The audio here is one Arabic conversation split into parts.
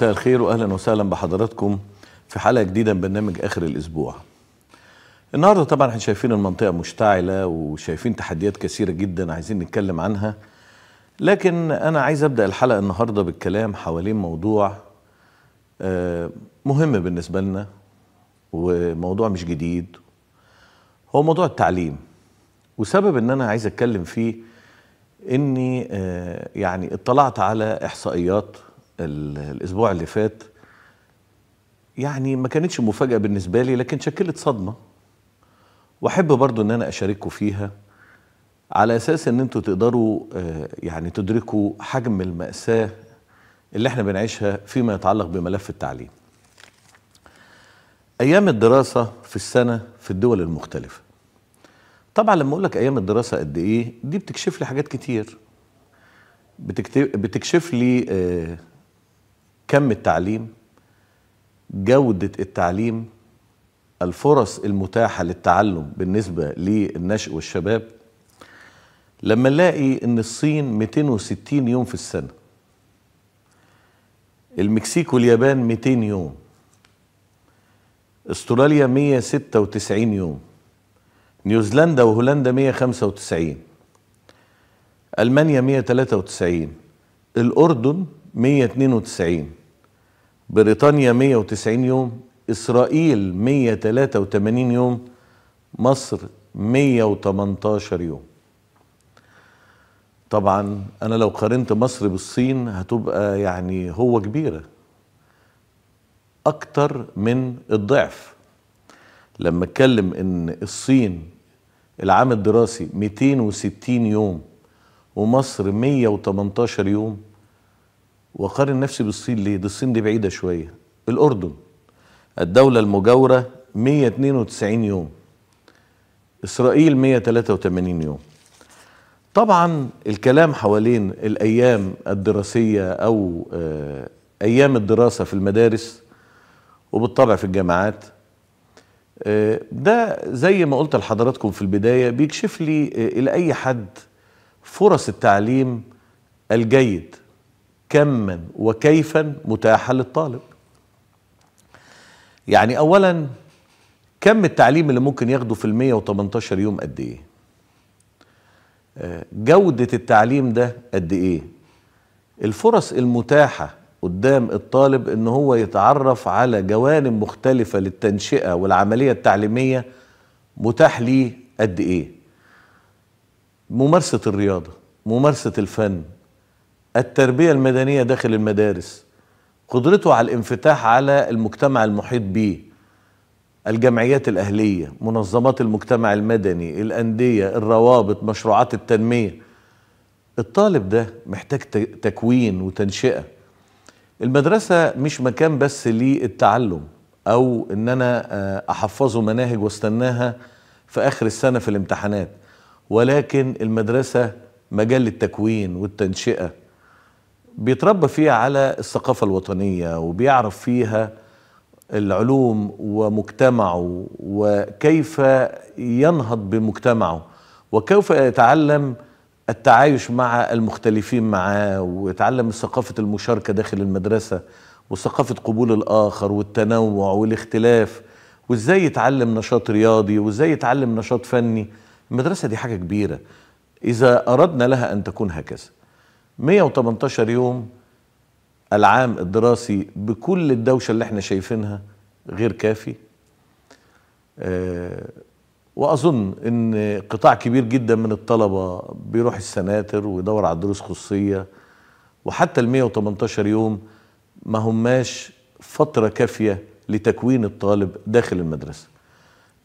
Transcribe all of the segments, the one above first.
مساء الخير واهلا وسهلا بحضراتكم في حلقه جديده من برنامج اخر الاسبوع. النهارده طبعا احنا شايفين المنطقه مشتعله وشايفين تحديات كثيره جدا عايزين نتكلم عنها لكن انا عايز ابدا الحلقه النهارده بالكلام حوالين موضوع آه، مهم بالنسبه لنا وموضوع مش جديد هو موضوع التعليم وسبب ان انا عايز اتكلم فيه اني آه، يعني اطلعت على احصائيات الاسبوع اللي فات يعني ما كانتش مفاجاه بالنسبه لي لكن شكلت صدمه واحب برضو ان انا اشارككم فيها على اساس ان انتوا تقدروا آه، يعني تدركوا حجم الماساه اللي احنا بنعيشها فيما يتعلق بملف التعليم ايام الدراسه في السنه في الدول المختلفه طبعا لما اقول لك ايام الدراسه قد ايه دي بتكشف لي حاجات كتير بتكشف لي آه، كم التعليم جودة التعليم الفرص المتاحة للتعلم بالنسبة للنشء والشباب لما نلاقي ان الصين 260 يوم في السنة المكسيك واليابان 200 يوم استراليا 196 يوم نيوزيلندا وهولندا 195 المانيا 193 الاردن 192 بريطانيا 190 يوم إسرائيل 183 يوم مصر 118 يوم طبعا أنا لو قارنت مصر بالصين هتبقى يعني هو كبيرة أكتر من الضعف لما اتكلم إن الصين العام الدراسي 260 يوم ومصر 118 يوم واقارن نفسي بالصين ليه دي الصين دي بعيده شويه الاردن الدوله المجاوره 192 يوم اسرائيل 183 يوم طبعا الكلام حوالين الايام الدراسيه او آه، ايام الدراسه في المدارس وبالطبع في الجامعات آه، ده زي ما قلت لحضراتكم في البدايه بيكشف لي آه، الى اي حد فرص التعليم الجيد كما وكيفا متاحة للطالب يعني أولا كم التعليم اللي ممكن ياخده في المية وتمنتاشر يوم قد إيه آه، جودة التعليم ده قد إيه الفرص المتاحة قدام الطالب ان هو يتعرف على جوانب مختلفة للتنشئة والعملية التعليمية متاح ليه قد ايه ممارسة الرياضة ممارسة الفن التربية المدنية داخل المدارس قدرته على الانفتاح على المجتمع المحيط به الجمعيات الأهلية منظمات المجتمع المدني الأندية الروابط مشروعات التنمية الطالب ده محتاج تكوين وتنشئة المدرسة مش مكان بس للتعلم أو إن أنا آه، أحفظه مناهج واستناها في آخر السنة في الامتحانات ولكن المدرسة مجال التكوين والتنشئة بيتربى فيها على الثقافة الوطنية وبيعرف فيها العلوم ومجتمعه وكيف ينهض بمجتمعه وكيف يتعلم التعايش مع المختلفين معاه ويتعلم ثقافة المشاركة داخل المدرسة وثقافة قبول الآخر والتنوع والاختلاف وازاي يتعلم نشاط رياضي وازاي يتعلم نشاط فني المدرسة دي حاجة كبيرة إذا أردنا لها أن تكون هكذا 118 يوم العام الدراسي بكل الدوشة اللي احنا شايفينها غير كافي آه، واظن ان قطاع كبير جدا من الطلبة بيروح السناتر ويدور على دروس خصوصية وحتى ال 118 يوم ما هماش فترة كافية لتكوين الطالب داخل المدرسة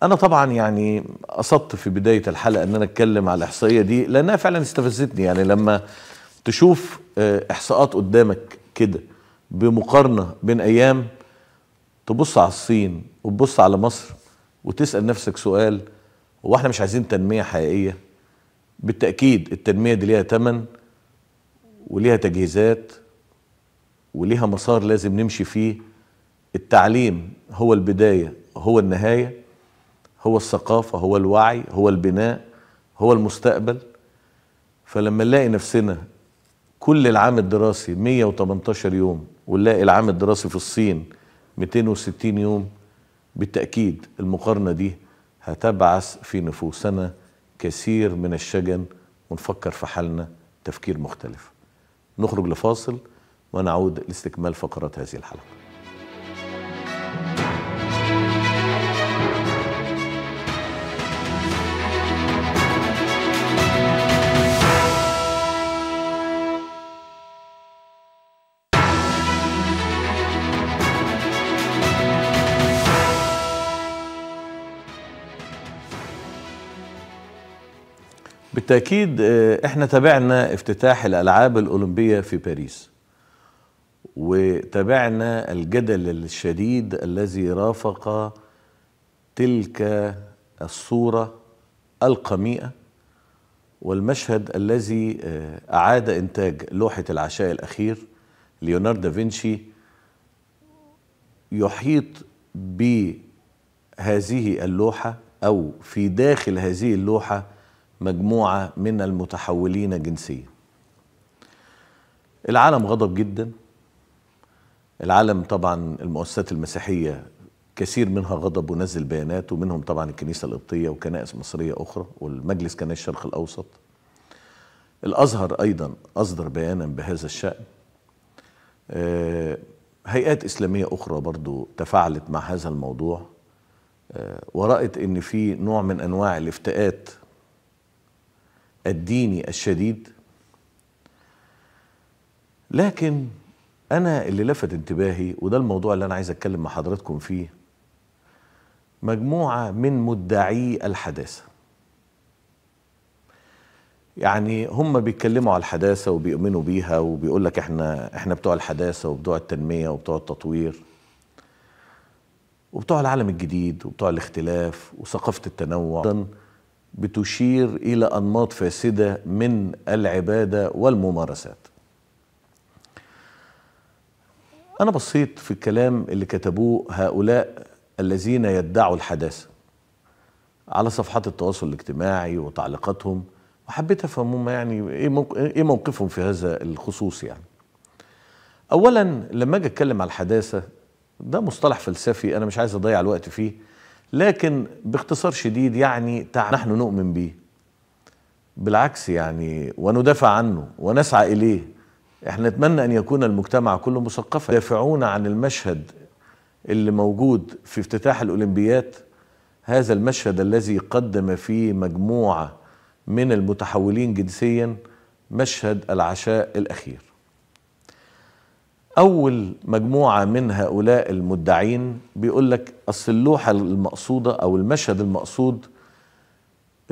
انا طبعا يعني قصدت في بداية الحلقة ان انا اتكلم على الاحصائية دي لانها فعلا استفزتني يعني لما تشوف آه، احصاءات قدامك كده بمقارنه بين ايام تبص على الصين وتبص على مصر وتسال نفسك سؤال هو احنا مش عايزين تنميه حقيقيه بالتاكيد التنميه دي ليها ثمن وليها تجهيزات وليها مسار لازم نمشي فيه التعليم هو البدايه هو النهايه هو الثقافه هو الوعي هو البناء هو المستقبل فلما نلاقي نفسنا كل العام الدراسي 118 يوم ونلاقي العام الدراسي في الصين 260 يوم بالتأكيد المقارنة دي هتبعث في نفوسنا كثير من الشجن ونفكر في حالنا تفكير مختلف نخرج لفاصل ونعود لاستكمال فقرات هذه الحلقه بالتأكيد آه، احنا تابعنا افتتاح الألعاب الأولمبية في باريس وتابعنا الجدل الشديد الذي رافق تلك الصورة القميئة والمشهد الذي آه، أعاد إنتاج لوحة العشاء الأخير ليوناردو دافنشي يحيط بهذه اللوحة أو في داخل هذه اللوحة مجموعة من المتحولين جنسيا العالم غضب جدا العالم طبعا المؤسسات المسيحية كثير منها غضب ونزل بيانات ومنهم طبعا الكنيسة القبطية وكنائس مصرية أخرى والمجلس كنائس الشرق الأوسط الأزهر أيضا أصدر بيانا بهذا الشأن آه، هيئات إسلامية أخرى برضو تفاعلت مع هذا الموضوع آه، ورأت أن في نوع من أنواع الافتئات الديني الشديد لكن انا اللي لفت انتباهي وده الموضوع اللي انا عايز اتكلم مع حضراتكم فيه مجموعه من مدعي الحداثه يعني هم بيتكلموا على الحداثه وبيؤمنوا بيها وبيقول لك احنا احنا بتوع الحداثه وبتوع التنميه وبتوع التطوير وبتوع العالم الجديد وبتوع الاختلاف وثقافه التنوع بتشير الى انماط فاسده من العباده والممارسات انا بصيت في الكلام اللي كتبوه هؤلاء الذين يدعوا الحداثه على صفحات التواصل الاجتماعي وتعليقاتهم وحبيت أفهمهم يعني ايه, إيه موقفهم في هذا الخصوص يعني اولا لما اجي اتكلم على الحداثه ده مصطلح فلسفي انا مش عايز اضيع الوقت فيه لكن باختصار شديد يعني نحن نؤمن به بالعكس يعني وندافع عنه ونسعى إليه احنا نتمنى أن يكون المجتمع كله مثقفا دافعون عن المشهد اللي موجود في افتتاح الأولمبيات هذا المشهد الذي قدم فيه مجموعة من المتحولين جنسيا مشهد العشاء الأخير أول مجموعة من هؤلاء المدعين بيقول لك أصل اللوحة المقصودة أو المشهد المقصود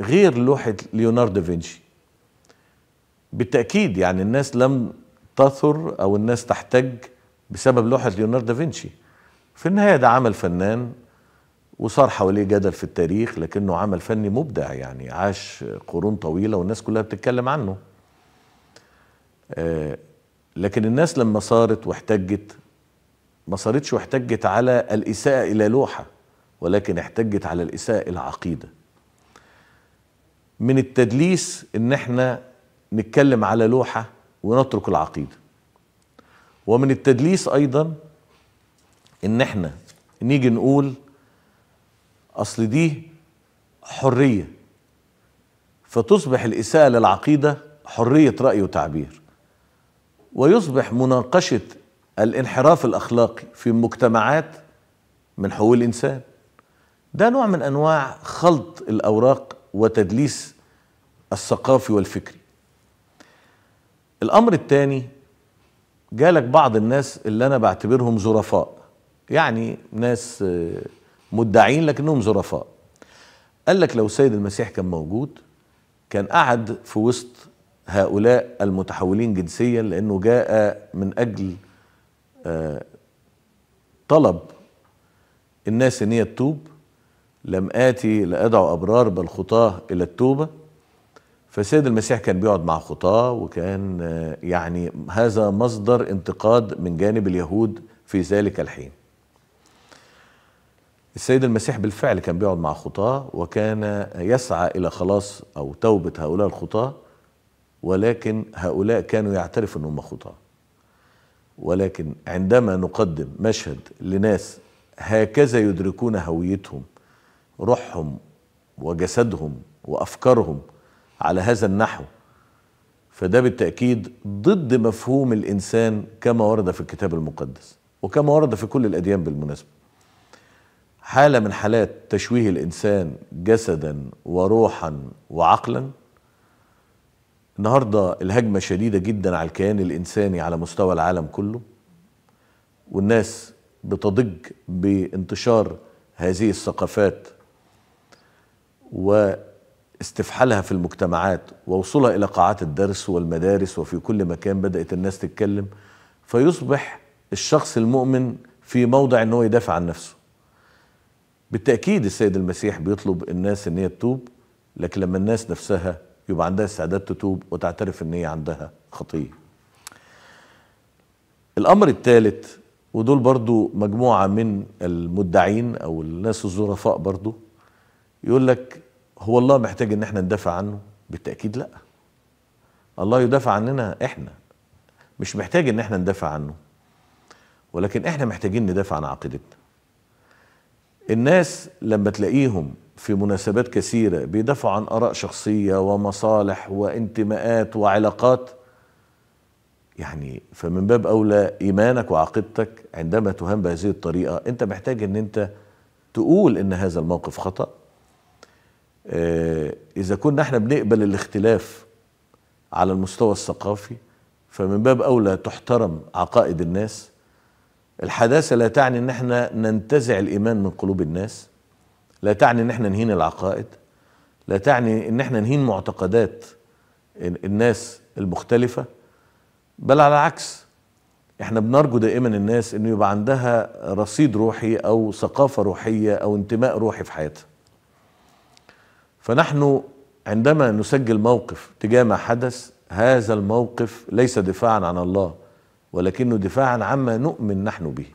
غير لوحة ليوناردو فينشي بالتأكيد يعني الناس لم تثر أو الناس تحتج بسبب لوحة ليوناردو فينشي في النهاية ده عمل فنان وصار حواليه جدل في التاريخ لكنه عمل فني مبدع يعني عاش قرون طويلة والناس كلها بتتكلم عنه آه لكن الناس لما صارت واحتجت ما صارتش واحتجت على الإساءة إلى لوحة ولكن احتجت على الإساءة إلى عقيدة من التدليس إن احنا نتكلم على لوحة ونترك العقيدة ومن التدليس أيضا إن احنا نيجي نقول أصل دي حرية فتصبح الإساءة للعقيدة حرية رأي وتعبير ويصبح مناقشه الانحراف الاخلاقي في مجتمعات من حقوق الانسان ده نوع من انواع خلط الاوراق وتدليس الثقافي والفكري الامر الثاني جالك بعض الناس اللي انا بعتبرهم ظرفاء يعني ناس آه، مدعين لكنهم ظرفاء قال لك لو السيد المسيح كان موجود كان قعد في وسط هؤلاء المتحولين جنسيا لأنه جاء من أجل آه، طلب الناس ان هي تتوب لم آتي لأدعو أبرار بل خطاه إلى التوبة فسيد المسيح كان بيقعد مع خطاه وكان آه، يعني هذا مصدر انتقاد من جانب اليهود في ذلك الحين السيد المسيح بالفعل كان بيقعد مع خطاه وكان يسعى إلى خلاص أو توبة هؤلاء الخطاه ولكن هؤلاء كانوا يعترفوا أنهم خطاة ولكن عندما نقدم مشهد لناس هكذا يدركون هويتهم روحهم وجسدهم وأفكارهم على هذا النحو فده بالتأكيد ضد مفهوم الإنسان كما ورد في الكتاب المقدس وكما ورد في كل الأديان بالمناسبة حالة من حالات تشويه الإنسان جسدا وروحا وعقلا النهارده الهجمه شديده جدا على الكيان الانساني على مستوى العالم كله والناس بتضج بانتشار هذه الثقافات واستفحالها في المجتمعات ووصولها الى قاعات الدرس والمدارس وفي كل مكان بدات الناس تتكلم فيصبح الشخص المؤمن في موضع ان هو يدافع عن نفسه بالتاكيد السيد المسيح بيطلب الناس ان هي تتوب لكن لما الناس نفسها يبقى عندها استعداد تتوب وتعترف ان هي عندها خطيه الامر الثالث ودول برضو مجموعة من المدعين أو الناس الظرفاء برضو يقول لك هو الله محتاج إن احنا ندافع عنه بالتأكيد لا الله يدافع عننا احنا مش محتاج إن احنا ندافع عنه ولكن احنا محتاجين ندافع عن عقيدتنا الناس لما تلاقيهم في مناسبات كثيرة بيدافعوا عن آراء شخصية ومصالح وانتماءات وعلاقات يعني فمن باب أولى إيمانك وعقيدتك عندما تهان بهذه الطريقة أنت محتاج أن أنت تقول أن هذا الموقف خطأ آه، إذا كنا احنا بنقبل الاختلاف على المستوى الثقافي فمن باب أولى تحترم عقائد الناس الحداثة لا تعني أن احنا ننتزع الإيمان من قلوب الناس لا تعني ان احنا نهين العقائد لا تعني ان احنا نهين معتقدات الناس المختلفة بل على العكس احنا بنرجو دائما الناس انه يبقى عندها رصيد روحي او ثقافة روحية او انتماء روحي في حياتها فنحن عندما نسجل موقف تجاه ما حدث هذا الموقف ليس دفاعا عن الله ولكنه دفاعا عما نؤمن نحن به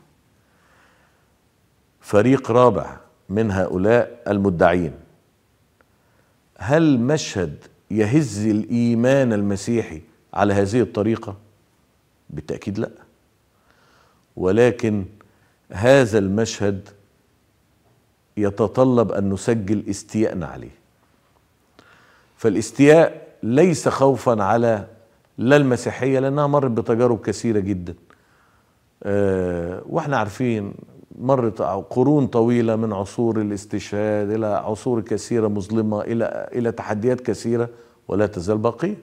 فريق رابع من هؤلاء المدعين هل مشهد يهز الايمان المسيحي على هذه الطريقه بالتاكيد لا ولكن هذا المشهد يتطلب ان نسجل استياءنا عليه فالاستياء ليس خوفا على لا المسيحيه لانها مرت بتجارب كثيره جدا آه، واحنا عارفين مرت قرون طويلة من عصور الاستشهاد إلى عصور كثيرة مظلمة إلى إلى تحديات كثيرة ولا تزال باقية.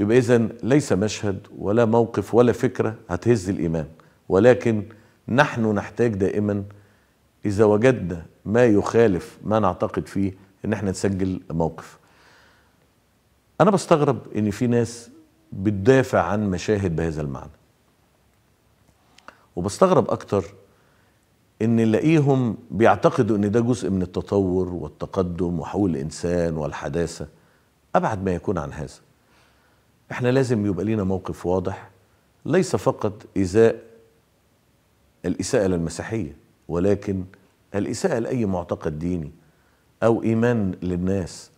يبقى إذا ليس مشهد ولا موقف ولا فكرة هتهز الإيمان ولكن نحن نحتاج دائما إذا وجدنا ما يخالف ما نعتقد فيه إن احنا نسجل موقف. أنا بستغرب إن في ناس بتدافع عن مشاهد بهذا المعنى. وبستغرب أكتر ان نلاقيهم بيعتقدوا ان ده جزء من التطور والتقدم وحقوق الانسان والحداثه ابعد ما يكون عن هذا احنا لازم يبقى لينا موقف واضح ليس فقط ازاء الاساءه للمسيحيه ولكن الاساءه لاي معتقد ديني او ايمان للناس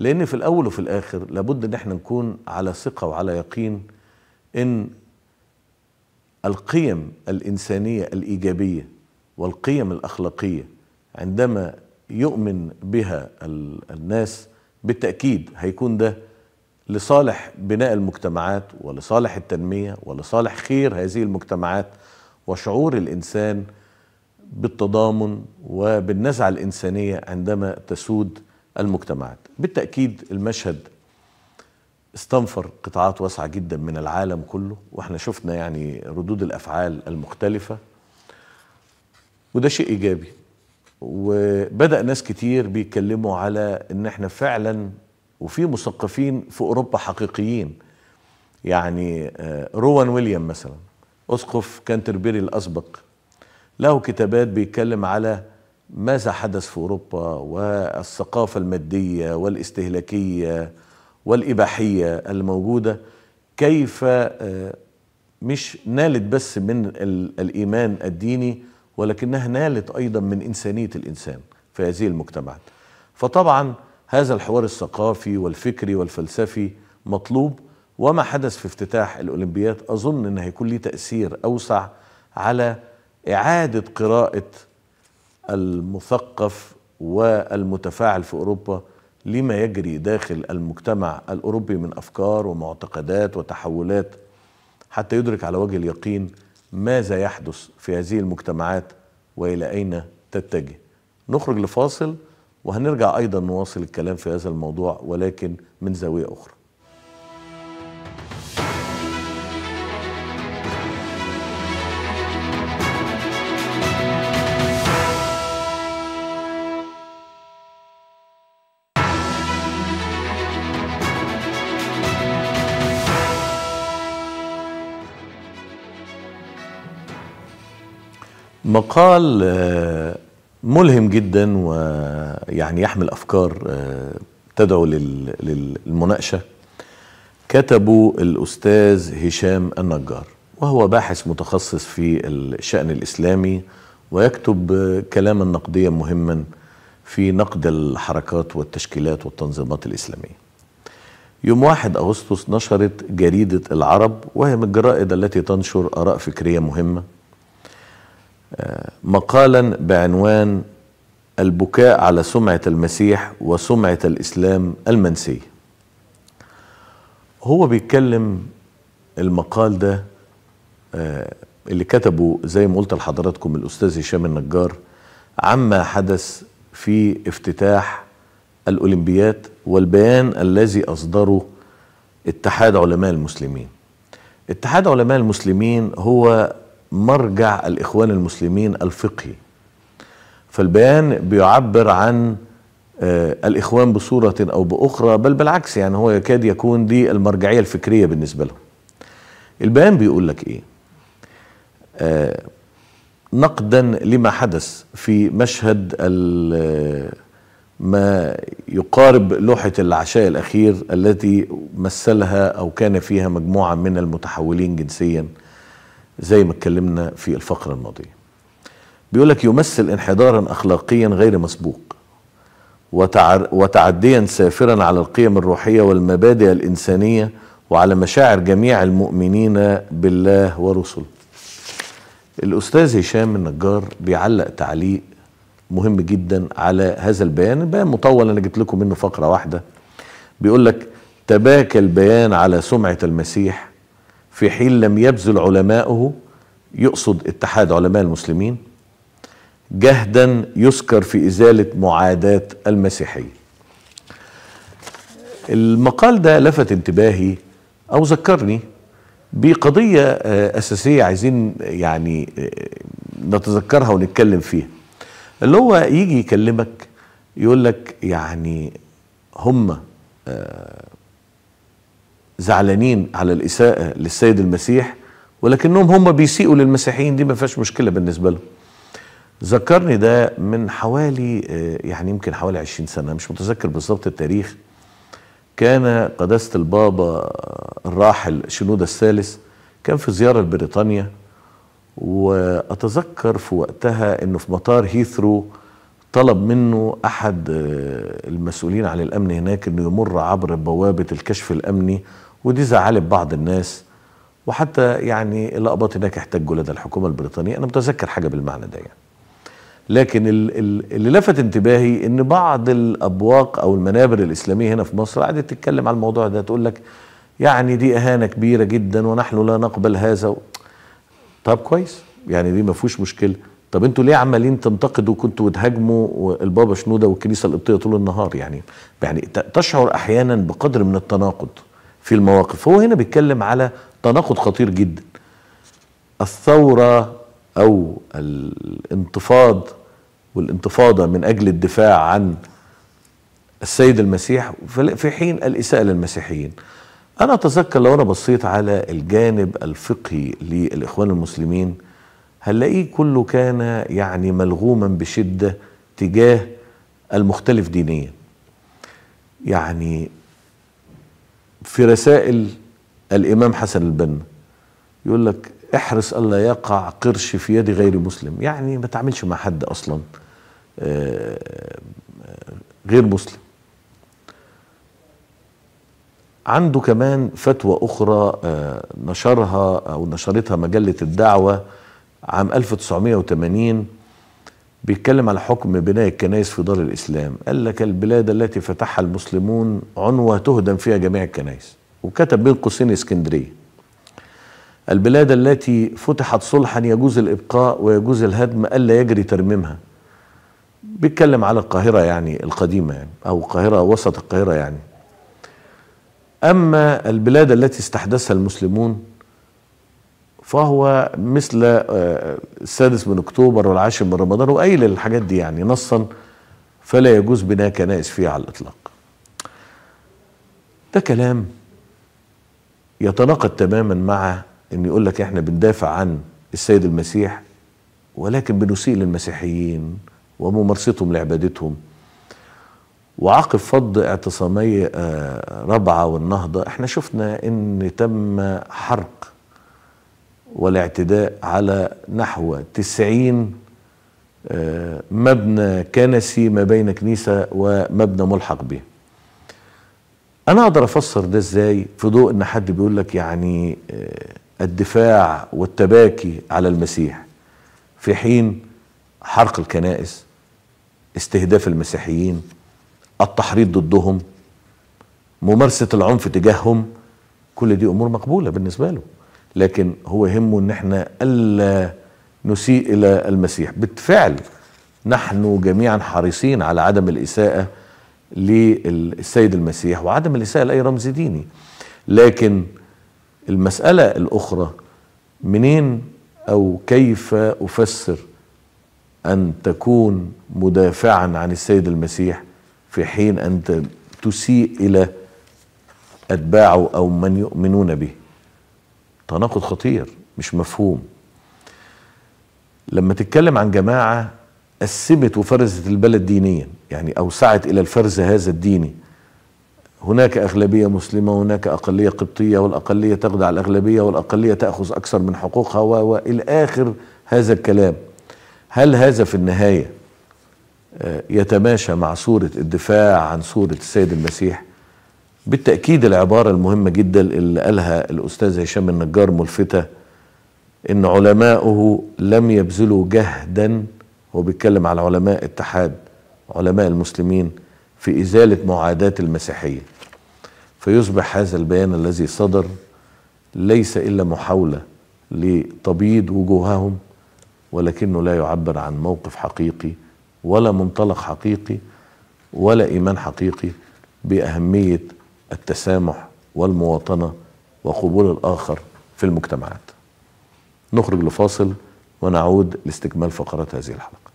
لان في الاول وفي الاخر لابد ان احنا نكون على ثقه وعلى يقين ان القيم الانسانيه الايجابيه والقيم الاخلاقيه عندما يؤمن بها الناس بالتاكيد هيكون ده لصالح بناء المجتمعات ولصالح التنميه ولصالح خير هذه المجتمعات وشعور الانسان بالتضامن وبالنزعه الانسانيه عندما تسود المجتمعات. بالتاكيد المشهد استنفر قطاعات واسعه جدا من العالم كله واحنا شفنا يعني ردود الافعال المختلفه وده شيء ايجابي وبدا ناس كتير بيتكلموا على ان احنا فعلا وفي مثقفين في اوروبا حقيقيين يعني آه، روان ويليام مثلا اسقف كانتربيري الاسبق له كتابات بيتكلم على ماذا حدث في اوروبا والثقافه الماديه والاستهلاكيه والاباحيه الموجوده كيف آه، مش نالت بس من الايمان الديني ولكنها نالت أيضا من إنسانية الإنسان في هذه المجتمعات فطبعا هذا الحوار الثقافي والفكري والفلسفي مطلوب وما حدث في افتتاح الأولمبياد أظن أن هيكون ليه تأثير أوسع على إعادة قراءة المثقف والمتفاعل في أوروبا لما يجري داخل المجتمع الأوروبي من أفكار ومعتقدات وتحولات حتى يدرك على وجه اليقين ماذا يحدث في هذه المجتمعات والى اين تتجه نخرج لفاصل وهنرجع ايضا نواصل الكلام في هذا الموضوع ولكن من زاويه اخرى مقال آه، ملهم جدا ويعني يحمل افكار آه، تدعو للمناقشه كتبه الاستاذ هشام النجار وهو باحث متخصص في الشان الاسلامي ويكتب آه، كلاما نقديا مهما في نقد الحركات والتشكيلات والتنظيمات الاسلاميه يوم 1 اغسطس نشرت جريده العرب وهي من الجرائد التي تنشر اراء فكريه مهمه مقالا بعنوان البكاء على سمعة المسيح وسمعة الإسلام المنسية هو بيتكلم المقال ده آه، اللي كتبه زي ما قلت لحضراتكم الأستاذ هشام النجار عما حدث في افتتاح الأولمبيات والبيان الذي أصدره اتحاد علماء المسلمين اتحاد علماء المسلمين هو مرجع الإخوان المسلمين الفقهي فالبيان بيعبر عن آه، الإخوان بصورة أو بأخرى بل بالعكس يعني هو يكاد يكون دي المرجعية الفكرية بالنسبة لهم البيان بيقول لك إيه آه، نقدا لما حدث في مشهد آه، ما يقارب لوحة العشاء الأخير التي مثلها أو كان فيها مجموعة من المتحولين جنسياً زي ما اتكلمنا في الفقرة الماضية بيقول لك يمثل انحدارا أخلاقيا غير مسبوق وتعديا سافرا على القيم الروحية والمبادئ الإنسانية وعلى مشاعر جميع المؤمنين بالله ورسله الأستاذ هشام النجار بيعلق تعليق مهم جدا على هذا البيان البيان مطول أنا جبت لكم منه فقرة واحدة بيقول لك تباكى البيان على سمعة المسيح في حين لم يبذل علماؤه يقصد اتحاد علماء المسلمين جهدا يذكر في إزالة معاداة المسيحية المقال ده لفت انتباهي أو ذكرني بقضية آه، أساسية عايزين يعني آه، نتذكرها ونتكلم فيها اللي هو يجي يكلمك يقول لك يعني هم آه، زعلانين على الإساءة للسيد المسيح ولكنهم هم بيسيئوا للمسيحيين دي ما فيهاش مشكلة بالنسبة لهم ذكرني ده من حوالي آه، يعني يمكن حوالي 20 سنة مش متذكر بالظبط التاريخ كان قداسة البابا الراحل شنودة الثالث كان في زيارة لبريطانيا وأتذكر في وقتها أنه في مطار هيثرو طلب منه أحد آه، المسؤولين عن الأمن هناك أنه يمر عبر بوابة الكشف الأمني ودي زعلت بعض الناس وحتى يعني اللقبات هناك احتجوا لدى الحكومه البريطانيه انا متذكر حاجه بالمعنى ده يعني. لكن اللي لفت انتباهي ان بعض الابواق او المنابر الاسلاميه هنا في مصر قعدت تتكلم على الموضوع ده تقول لك يعني دي اهانه كبيره جدا ونحن لا نقبل هذا و... طب كويس يعني دي ما فيهوش مشكله طب انتوا ليه عمالين تنتقدوا كنتوا وتهاجموا البابا شنوده والكنيسه القبطيه طول النهار يعني يعني تشعر احيانا بقدر من التناقض في المواقف هو هنا بيتكلم على تناقض خطير جدا الثورة أو الانتفاض والانتفاضة من أجل الدفاع عن السيد المسيح في حين الإساءة للمسيحيين أنا أتذكر لو أنا بصيت على الجانب الفقهي للإخوان المسلمين هنلاقيه كله كان يعني ملغوما بشدة تجاه المختلف دينيا يعني في رسائل الإمام حسن البنا يقول لك احرص ألا يقع قرش في يد غير مسلم يعني ما تعملش مع حد أصلا آه، آه، غير مسلم عنده كمان فتوى أخرى آه، نشرها أو نشرتها مجلة الدعوة عام 1980 بيتكلم على حكم بناء الكنائس في دار الإسلام قال لك البلاد التي فتحها المسلمون عنوة تهدم فيها جميع الكنائس وكتب بين قوسين اسكندرية البلاد التي فتحت صلحا يجوز الإبقاء ويجوز الهدم ألا يجري ترميمها بيتكلم على القاهرة يعني القديمة يعني أو القاهرة وسط القاهرة يعني أما البلاد التي استحدثها المسلمون فهو مثل آه، السادس من اكتوبر والعاشر من رمضان وقايل الحاجات دي يعني نصا فلا يجوز بناء كنائس فيه على الاطلاق ده كلام يتناقض تماما مع ان يقول لك احنا بندافع عن السيد المسيح ولكن بنسيء للمسيحيين وممارستهم لعبادتهم وعقب فض اعتصامي آه، رابعه والنهضه احنا شفنا ان تم حرق والاعتداء على نحو تسعين آه، مبنى كنسي ما بين كنيسة ومبنى ملحق به أنا أقدر أفسر ده إزاي في ضوء إن حد بيقول لك يعني آه، الدفاع والتباكي على المسيح في حين حرق الكنائس استهداف المسيحيين التحريض ضدهم ممارسة العنف تجاههم كل دي أمور مقبولة بالنسبة له لكن هو يهمه ان احنا الا نسيء الى المسيح بالفعل نحن جميعا حريصين على عدم الاساءه للسيد المسيح وعدم الاساءه لاي رمز ديني لكن المساله الاخرى منين او كيف افسر ان تكون مدافعا عن السيد المسيح في حين ان تسيء الى اتباعه او من يؤمنون به تناقض خطير مش مفهوم لما تتكلم عن جماعة قسمت وفرزت البلد دينيا يعني أوسعت إلى الفرز هذا الديني هناك أغلبية مسلمة وهناك أقلية قبطية والأقلية تخضع الأغلبية والأقلية تأخذ أكثر من حقوقها وإلى آخر هذا الكلام هل هذا في النهاية آه، يتماشى مع صورة الدفاع عن صورة السيد المسيح؟ بالتأكيد العبارة المهمة جدا اللي قالها الأستاذ هشام النجار ملفتة إن علماؤه لم يبذلوا جهدا هو بيتكلم على علماء اتحاد علماء المسلمين في إزالة معاداة المسيحية فيصبح هذا البيان الذي صدر ليس إلا محاولة لتبييض وجوههم ولكنه لا يعبر عن موقف حقيقي ولا منطلق حقيقي ولا إيمان حقيقي بأهمية التسامح والمواطنه وقبول الاخر في المجتمعات. نخرج لفاصل ونعود لاستكمال فقرات هذه الحلقه.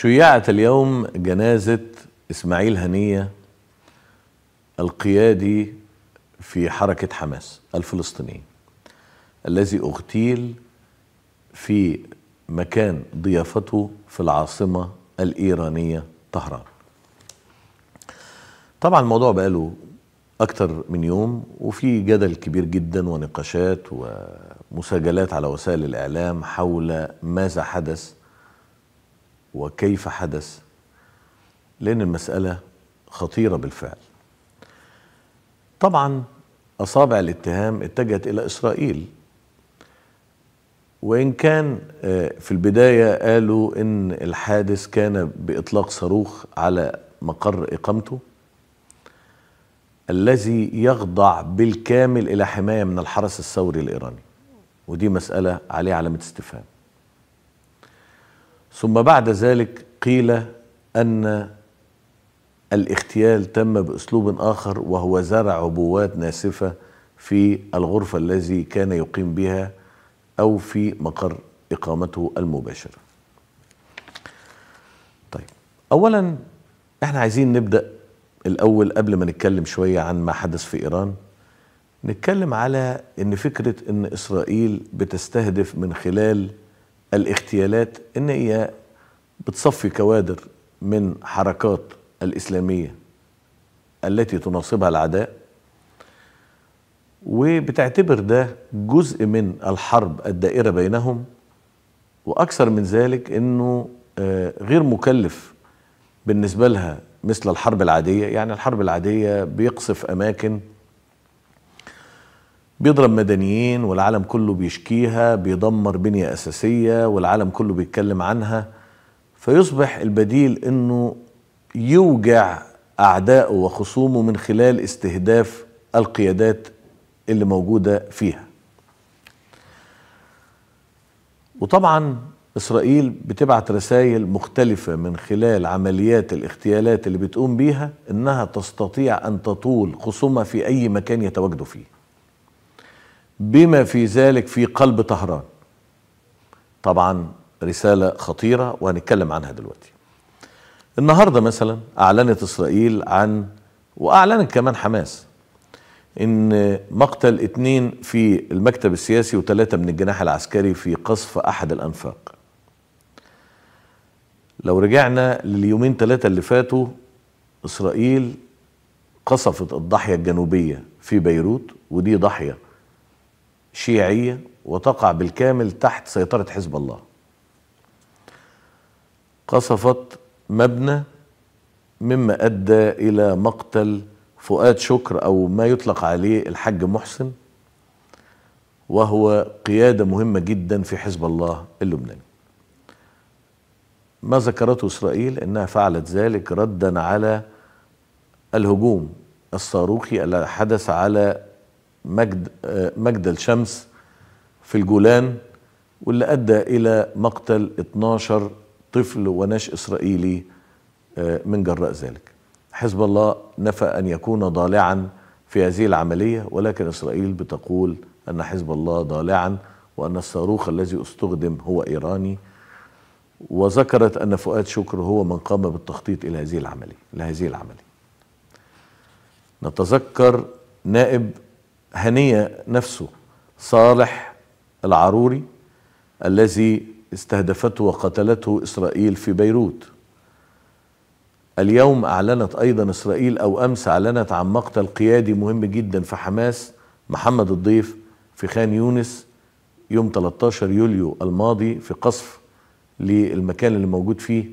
شيعت اليوم جنازة إسماعيل هنية القيادي في حركة حماس الفلسطيني الذي اغتيل في مكان ضيافته في العاصمة الإيرانية طهران طبعا الموضوع بقاله أكتر من يوم وفي جدل كبير جدا ونقاشات ومساجلات على وسائل الإعلام حول ماذا حدث وكيف حدث لأن المسألة خطيرة بالفعل طبعا أصابع الاتهام اتجهت إلى إسرائيل وإن كان آه، في البداية قالوا إن الحادث كان بإطلاق صاروخ على مقر إقامته الذي يخضع بالكامل إلى حماية من الحرس الثوري الإيراني ودي مسألة عليها علامة استفهام ثم بعد ذلك قيل أن الاغتيال تم بأسلوب آخر وهو زرع عبوات ناسفة في الغرفة الذي كان يقيم بها أو في مقر إقامته المباشرة طيب أولا احنا عايزين نبدأ الأول قبل ما نتكلم شوية عن ما حدث في إيران نتكلم على ان فكرة ان إسرائيل بتستهدف من خلال الاغتيالات ان هي بتصفي كوادر من حركات الاسلاميه التي تناصبها العداء وبتعتبر ده جزء من الحرب الدائره بينهم واكثر من ذلك انه آه، غير مكلف بالنسبه لها مثل الحرب العاديه يعني الحرب العاديه بيقصف اماكن بيضرب مدنيين والعالم كله بيشكيها بيدمر بنية أساسية والعالم كله بيتكلم عنها فيصبح البديل أنه يوجع أعدائه وخصومه من خلال استهداف القيادات اللي موجودة فيها وطبعا إسرائيل بتبعت رسائل مختلفة من خلال عمليات الاغتيالات اللي بتقوم بيها إنها تستطيع أن تطول خصومها في أي مكان يتواجدوا فيه بما في ذلك في قلب طهران طبعا رسالة خطيرة وهنتكلم عنها دلوقتي النهاردة مثلا أعلنت إسرائيل عن وأعلنت كمان حماس إن مقتل اتنين في المكتب السياسي وثلاثة من الجناح العسكري في قصف أحد الأنفاق لو رجعنا لليومين ثلاثة اللي فاتوا إسرائيل قصفت الضاحية الجنوبية في بيروت ودي ضاحية شيعية وتقع بالكامل تحت سيطرة حزب الله قصفت مبنى مما أدى إلى مقتل فؤاد شكر أو ما يطلق عليه الحج محسن وهو قيادة مهمة جدا في حزب الله اللبناني ما ذكرته إسرائيل أنها فعلت ذلك ردا على الهجوم الصاروخي الذي حدث على مجد مجد الشمس في الجولان واللي أدى إلى مقتل 12 طفل ونش إسرائيلي آه، من جراء ذلك حزب الله نفى أن يكون ضالعا في هذه العملية ولكن إسرائيل بتقول أن حزب الله ضالعا وأن الصاروخ الذي استخدم هو إيراني وذكرت أن فؤاد شكر هو من قام بالتخطيط إلى هذه العملية لهذه العملية نتذكر نائب هنية نفسه صالح العروري الذي استهدفته وقتلته إسرائيل في بيروت اليوم أعلنت أيضا إسرائيل أو أمس أعلنت عن مقتل قيادي مهم جدا في حماس محمد الضيف في خان يونس يوم 13 يوليو الماضي في قصف للمكان اللي موجود فيه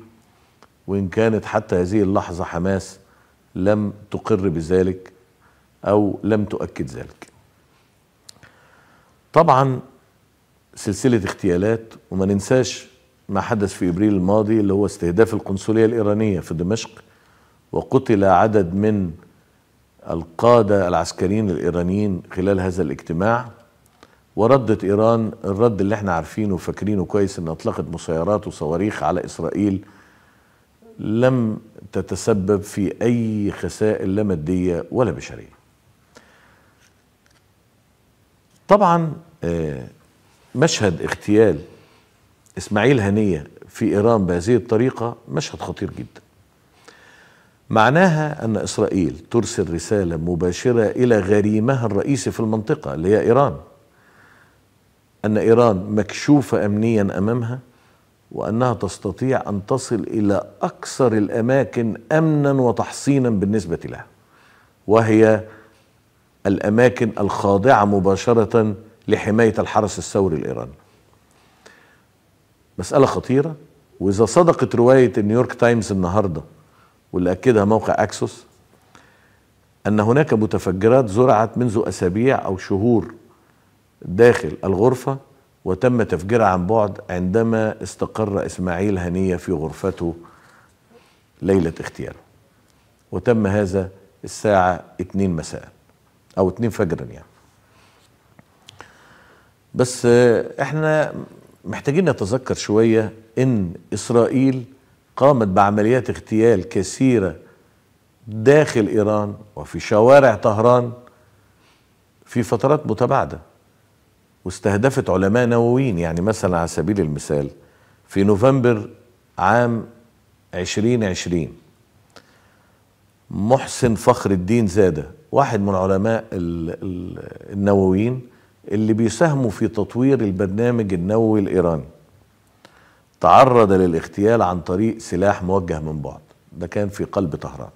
وإن كانت حتى هذه اللحظة حماس لم تقر بذلك أو لم تؤكد ذلك طبعا سلسلة اغتيالات وما ننساش ما حدث في إبريل الماضي اللي هو استهداف القنصلية الإيرانية في دمشق وقتل عدد من القادة العسكريين الإيرانيين خلال هذا الاجتماع وردت إيران الرد اللي احنا عارفينه وفاكرينه كويس ان أطلقت مسيرات وصواريخ على إسرائيل لم تتسبب في أي خسائر لا مادية ولا بشرية طبعا آه، مشهد اغتيال اسماعيل هنية في إيران بهذه الطريقة مشهد خطير جدا معناها أن إسرائيل ترسل رسالة مباشرة إلى غريمها الرئيسي في المنطقة اللي هي إيران أن إيران مكشوفة أمنيا أمامها وأنها تستطيع أن تصل إلى أكثر الأماكن أمنا وتحصينا بالنسبة لها وهي الأماكن الخاضعة مباشرة لحماية الحرس الثوري الإيراني مسألة خطيرة وإذا صدقت رواية النيويورك تايمز النهاردة واللي أكدها موقع أكسوس أن هناك متفجرات زرعت منذ أسابيع أو شهور داخل الغرفة وتم تفجيرها عن بعد عندما استقر إسماعيل هنية في غرفته ليلة اغتياله وتم هذا الساعة 2 مساءً او اتنين فجرا يعني بس احنا محتاجين نتذكر شوية ان اسرائيل قامت بعمليات اغتيال كثيرة داخل ايران وفي شوارع طهران في فترات متباعدة واستهدفت علماء نوويين يعني مثلا على سبيل المثال في نوفمبر عام 2020 محسن فخر الدين زاده واحد من علماء النوويين اللي بيساهموا في تطوير البرنامج النووي الإيراني تعرض للاغتيال عن طريق سلاح موجه من بعد ده كان في قلب طهران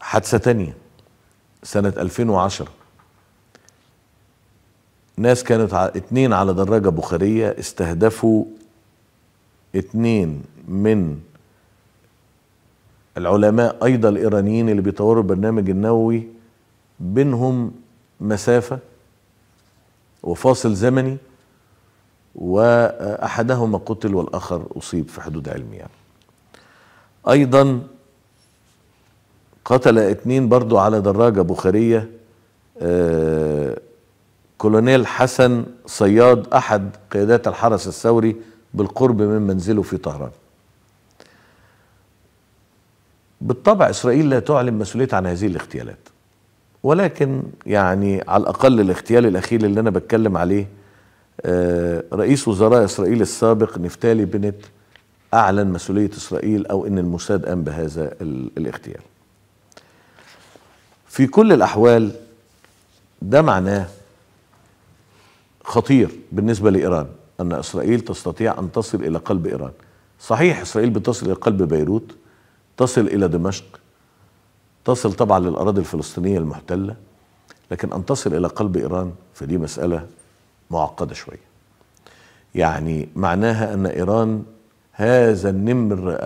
حادثة تانية سنة 2010 ناس كانت اتنين على دراجة بخارية استهدفوا اتنين من العلماء ايضا الايرانيين اللي بيطوروا البرنامج النووي بينهم مسافه وفاصل زمني واحدهما قتل والاخر اصيب في حدود علمي يعني. ايضا قتل اثنين برضو على دراجه بخاريه آه كولونيل حسن صياد احد قيادات الحرس الثوري بالقرب من منزله في طهران بالطبع إسرائيل لا تعلن مسؤوليتها عن هذه الاغتيالات ولكن يعني على الأقل الاغتيال الأخير اللي أنا بتكلم عليه آه، رئيس وزراء إسرائيل السابق نفتالي بنت أعلن مسؤولية إسرائيل أو أن الموساد قام بهذا الاغتيال في كل الأحوال ده معناه خطير بالنسبة لإيران أن إسرائيل تستطيع أن تصل إلى قلب إيران صحيح إسرائيل بتصل إلى قلب بيروت تصل إلى دمشق تصل طبعا للأراضي الفلسطينية المحتلة لكن أن تصل إلى قلب إيران فدي مسألة معقدة شوية يعني معناها أن إيران هذا النمر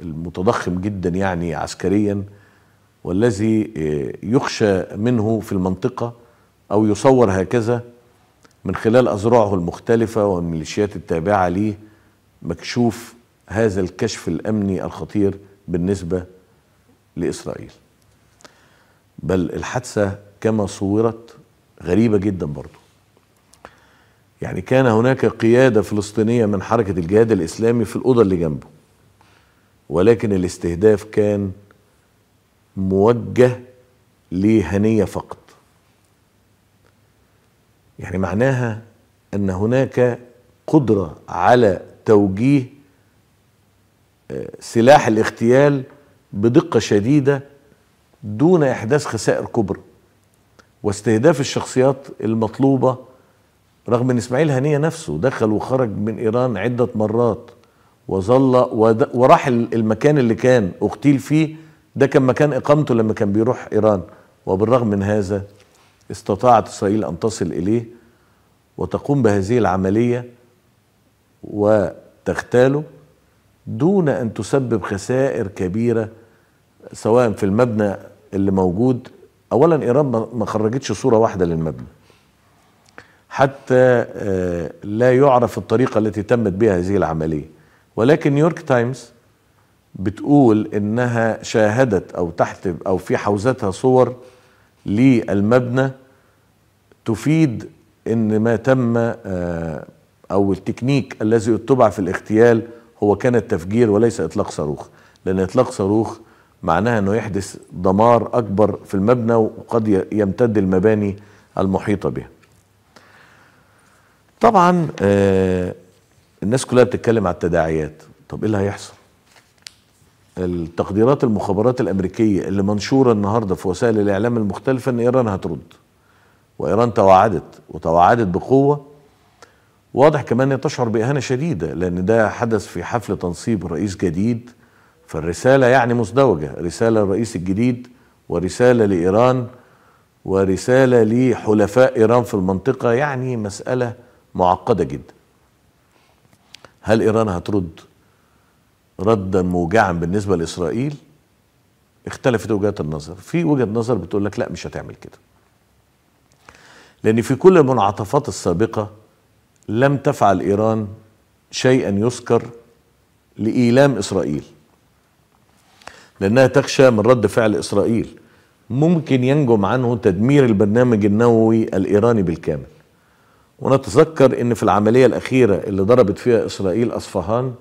المتضخم جدا يعني عسكريا والذي يخشى منه في المنطقة أو يصور هكذا من خلال أذرعه المختلفة والميليشيات التابعة ليه مكشوف هذا الكشف الامني الخطير بالنسبه لاسرائيل بل الحادثه كما صورت غريبه جدا برضو يعني كان هناك قياده فلسطينيه من حركه الجهاد الاسلامي في الاوضه اللي جنبه ولكن الاستهداف كان موجه لهنيه فقط يعني معناها ان هناك قدره على توجيه سلاح الاغتيال بدقه شديده دون احداث خسائر كبرى واستهداف الشخصيات المطلوبه رغم ان اسماعيل هنيه نفسه دخل وخرج من ايران عده مرات وظل وراح المكان اللي كان اغتيل فيه ده كان مكان اقامته لما كان بيروح ايران وبالرغم من هذا استطاعت اسرائيل ان تصل اليه وتقوم بهذه العمليه وتغتاله دون ان تسبب خسائر كبيره سواء في المبنى اللي موجود اولا ايران ما خرجتش صوره واحده للمبنى حتى آه، لا يعرف الطريقه التي تمت بها هذه العمليه ولكن نيويورك تايمز بتقول انها شاهدت او تحت او في حوزتها صور للمبنى تفيد ان ما تم آه، او التكنيك الذي اتبع في الاغتيال هو كان التفجير وليس إطلاق صاروخ لأن إطلاق صاروخ معناها أنه يحدث دمار أكبر في المبنى وقد يمتد المباني المحيطة به طبعا آه، الناس كلها بتتكلم على التداعيات طب ايه اللي هيحصل التقديرات المخابرات الامريكيه اللي منشوره النهارده في وسائل الاعلام المختلفه ان ايران هترد وايران توعدت وتوعدت بقوه واضح كمان تشعر بإهانة شديدة لأن ده حدث في حفل تنصيب رئيس جديد فالرسالة يعني مزدوجة رسالة للرئيس الجديد ورسالة لإيران ورسالة لحلفاء إيران في المنطقة يعني مسألة معقدة جدا هل إيران هترد ردا موجعا بالنسبة لإسرائيل اختلفت وجهات النظر في وجهة نظر بتقول لك لا مش هتعمل كده لأن في كل المنعطفات السابقة لم تفعل إيران شيئا يذكر لإيلام إسرائيل لأنها تخشى من رد فعل إسرائيل ممكن ينجم عنه تدمير البرنامج النووي الإيراني بالكامل ونتذكر أن في العملية الأخيرة اللي ضربت فيها إسرائيل أصفهان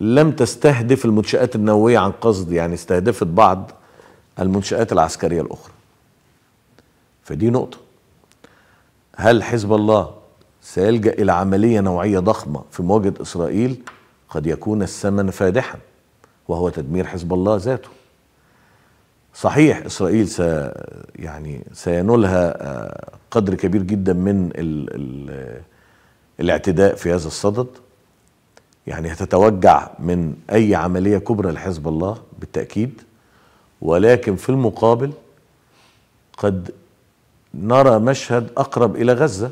لم تستهدف المنشآت النووية عن قصد يعني استهدفت بعض المنشآت العسكرية الأخرى فدي نقطة هل حزب الله سيلجأ إلى عملية نوعية ضخمة في مواجهة إسرائيل قد يكون الثمن فادحا وهو تدمير حزب الله ذاته صحيح إسرائيل س يعني سينولها آه، قدر كبير جدا من ال ال الاعتداء في هذا الصدد يعني هتتوجع من أي عملية كبرى لحزب الله بالتأكيد ولكن في المقابل قد نرى مشهد أقرب إلى غزة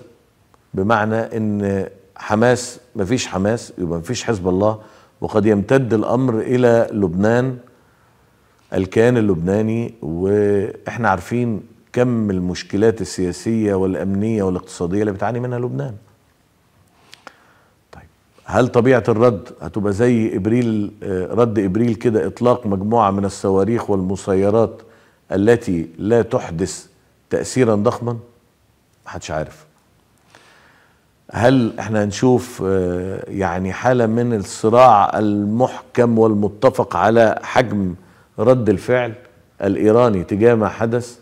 بمعنى ان حماس مفيش حماس يبقى مفيش حزب الله وقد يمتد الامر الى لبنان الكيان اللبناني واحنا عارفين كم المشكلات السياسيه والامنيه والاقتصاديه اللي بتعاني منها لبنان. طيب هل طبيعه الرد هتبقى زي ابريل آه، رد ابريل كده اطلاق مجموعه من الصواريخ والمسيرات التي لا تحدث تاثيرا ضخما؟ محدش عارف. هل احنا هنشوف آه، يعني حالة من الصراع المحكم والمتفق على حجم رد الفعل الإيراني تجاه ما حدث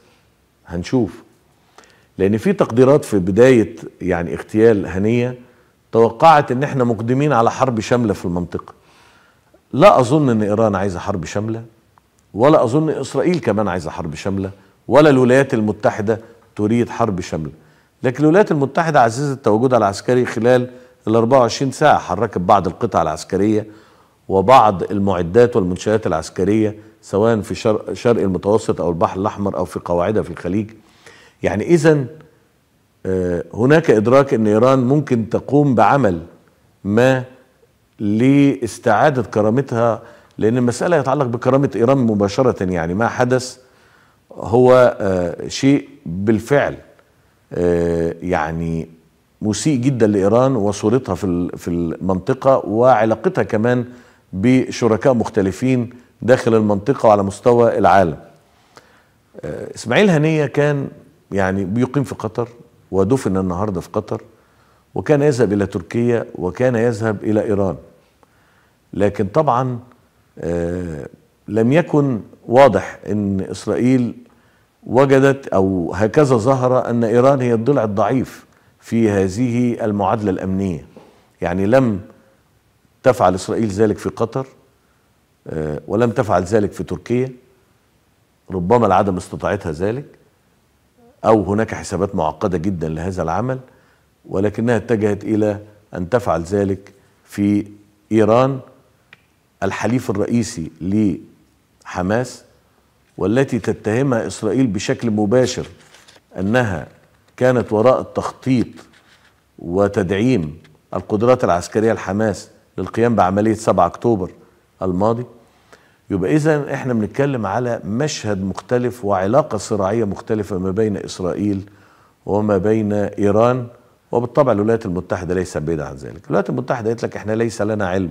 هنشوف لأن في تقديرات في بداية يعني اغتيال هنية توقعت ان احنا مقدمين على حرب شاملة في المنطقة لا أظن ان إيران عايزة حرب شاملة ولا أظن إسرائيل كمان عايزة حرب شاملة ولا الولايات المتحدة تريد حرب شاملة لكن الولايات المتحدة عززت تواجدها العسكري خلال ال 24 ساعة حركت بعض القطع العسكرية وبعض المعدات والمنشآت العسكرية سواء في شرق, شرق المتوسط أو البحر الأحمر أو في قواعدها في الخليج يعني إذا آه، هناك إدراك أن إيران ممكن تقوم بعمل ما لاستعادة كرامتها لأن المسألة يتعلق بكرامة إيران مباشرة يعني ما حدث هو آه، شيء بالفعل آه، يعني مسيء جدا لايران وصورتها في في المنطقه وعلاقتها كمان بشركاء مختلفين داخل المنطقه وعلى مستوى العالم. آه، اسماعيل هنيه كان يعني بيقيم في قطر ودفن النهارده في قطر وكان يذهب الى تركيا وكان يذهب الى ايران. لكن طبعا آه، لم يكن واضح ان اسرائيل وجدت او هكذا ظهر ان ايران هي الضلع الضعيف في هذه المعادله الامنيه يعني لم تفعل اسرائيل ذلك في قطر آه، ولم تفعل ذلك في تركيا ربما لعدم استطاعتها ذلك او هناك حسابات معقده جدا لهذا العمل ولكنها اتجهت الى ان تفعل ذلك في ايران الحليف الرئيسي لحماس والتي تتهمها اسرائيل بشكل مباشر انها كانت وراء التخطيط وتدعيم القدرات العسكريه لحماس للقيام بعمليه 7 اكتوبر الماضي يبقى اذا احنا بنتكلم على مشهد مختلف وعلاقه صراعيه مختلفه ما بين اسرائيل وما بين ايران وبالطبع الولايات المتحده ليس بعيده عن ذلك، الولايات المتحده قالت لك احنا ليس لنا علم